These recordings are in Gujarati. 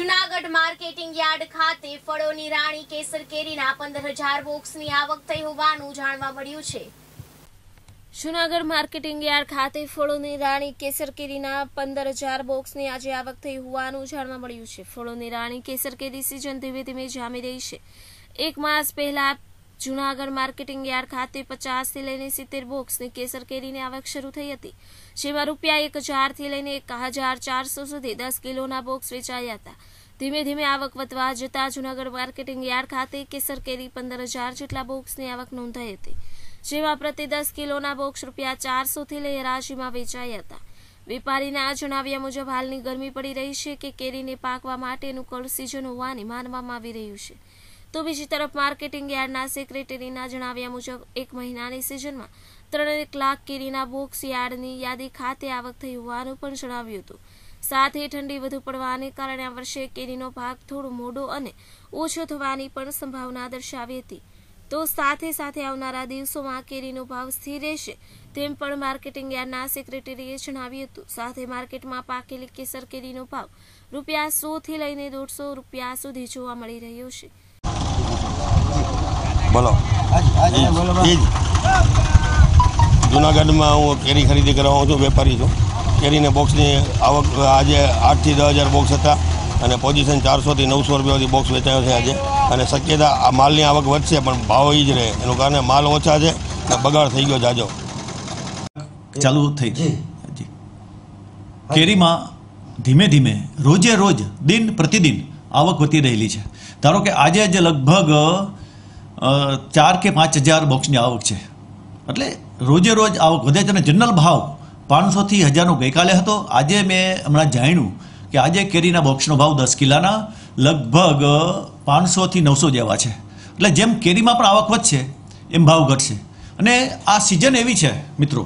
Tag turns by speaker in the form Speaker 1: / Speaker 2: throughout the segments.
Speaker 1: જુનાગઢ માર્કેટિંગ યાર્ડ ખાતે ફળોની રાણી કેસર કેરીના પંદર હજાર બોક્સની આવક થઈ હોવાનું જાણવા મળ્યું છે જુનાગઢ માર્કેટિંગ યાર્ડ ખાતે ફળોની રાણી કેસર કેરીના પંદર હજાર બોક્સની આજે આવક થઈ હોવાનું જાણવા મળ્યું છે ફળોની રાણી કેસર કેરી સિઝન ધીમે ધીમે જામી રહી છે એક માસ પહેલા જૂનાગઢ માર્કેટિંગ યાર્ડ ખાતે પચાસથી લઈને સિત્તેર બોક્સની કેસર કેરીની આવક શરૂ થઈ હતી જેમાં રૂપિયા એક હજારથી લઈને એક સુધી દસ કિલોના બોક્સ વેચાયા હતા ધીમે ધીમે આવક વધવા જતાં જૂનાગઢ માર્કેટિંગ યાર્ડ ખાતે કેસર કેરી પંદર જેટલા બોક્સની આવક નોંધાઈ હતી જેમાં પ્રતિ દસ કિલોના બોક્સ રૂપિયા ચારસોથી લઈ રાશિમાં વેચાયા હતા વેપારીના આ જણાવ્યા મુજબ હાલની ગરમી પડી રહી છે કે કેરીને પાકવા માટેનું કળ સિઝન હોવાની માનવામાં આવી રહ્યું છે તો બીજી તરફ માર્કેટિંગ યાર્ડના સેક્રેટરીના જણાવ્યા મુજબ એક મહિનાની સિઝનમાં ત્રણ એક લાખ કેરીના બોક્સ યાર્ડની યાદી ખાતે આવક થઈ હોવાનું પણ જણાવ્યું હતું સાથે ઠંડી વધુ પડવાને કારણે આ વર્ષે કેરીનો ભાગ થોડો મોડો અને ઓછો થવાની પણ સંભાવના દર્શાવી હતી તો સાથે સાથે આવનારા દિવસોમાં કેરીનો ભાવ સ્થિર રહેશે તેમ પણ માર્કેટિંગ યાર્ડના સેક્રેટરીએ જણાવ્યું હતું સાથે માર્કેટમાં પાકેલી કેસર કેરીનો ભાવ રૂપિયા સોથી લઈને દોઢસો રૂપિયા સુધી જોવા મળી રહ્યો છે બોલો એ જ
Speaker 2: જુનાગઢમાં હું કેરી ખરીદી કરવા આવું છું વેપારી છું કેરીને બોક્સની આવક આજે આઠથી દસ હજાર બોક્સ હતા અને પોઝિશન ચારસોથી નવસો રૂપિયા સુધી બોક્સ વેચાયો છે આજે અને શક્યતા આ માલની આવક વધશે પણ ભાવ એ જ રહે એનું કારણે માલ ઓછા છે અને બગાડ થઈ ગયો જાજો ચાલુ થઈ ગયું કેરીમાં ધીમે ધીમે રોજે રોજ
Speaker 3: દિન પ્રતિદિન આવક વધી રહેલી છે ધારો કે આજે જે લગભગ ચાર કે પાંચ હજાર બોક્સની આવક છે એટલે રોજે રોજ આવક વધે છે અને જનરલ ભાવ પાંચસોથી હજારનો ગઈકાલે હતો આજે મેં હમણાં જાણ્યું કે આજે કેરીના બોક્સનો ભાવ દસ કિલાના લગભગ પાંચસોથી નવસો જેવા છે એટલે જેમ કેરીમાં પણ આવક વધશે એમ ભાવ ઘટશે અને આ સિઝન એવી છે મિત્રો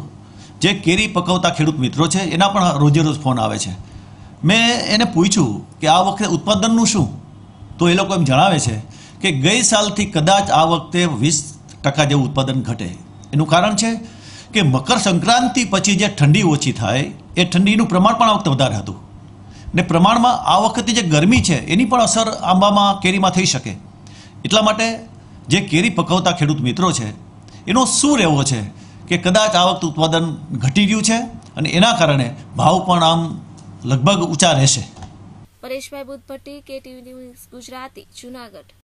Speaker 3: જે કેરી પકવતા ખેડૂત મિત્રો છે એના પણ રોજે રોજ ફોન આવે છે મેં એને પૂછ્યું કે આ વખતે ઉત્પાદનનું શું તો એ લોકો એમ જણાવે છે કે ગઈ સાલથી કદાચ આ વખતે વીસ ટકા જેવું ઉત્પાદન ઘટે એનું કારણ છે કે મકર સંક્રાંતિ પછી જે ઠંડી ઓછી થાય એ ઠંડીનું પ્રમાણ પણ આ વખતે વધારે હતું ને પ્રમાણમાં આ વખતે જે ગરમી છે એની પણ અસર આંબામાં કેરીમાં થઈ શકે એટલા માટે જે કેરી પકવતા ખેડૂત મિત્રો છે એનો શું રહેવો છે કે કદાચ આ વખતે ઉત્પાદન ઘટી ગયું છે અને એના કારણે ભાવ પણ આમ લગભગ ઊંચા રહેશે
Speaker 1: પરેશભાઈ બુદ્ધભટ્ટી કેટીવી ન્યૂઝ ગુજરાતી જુનાગઢ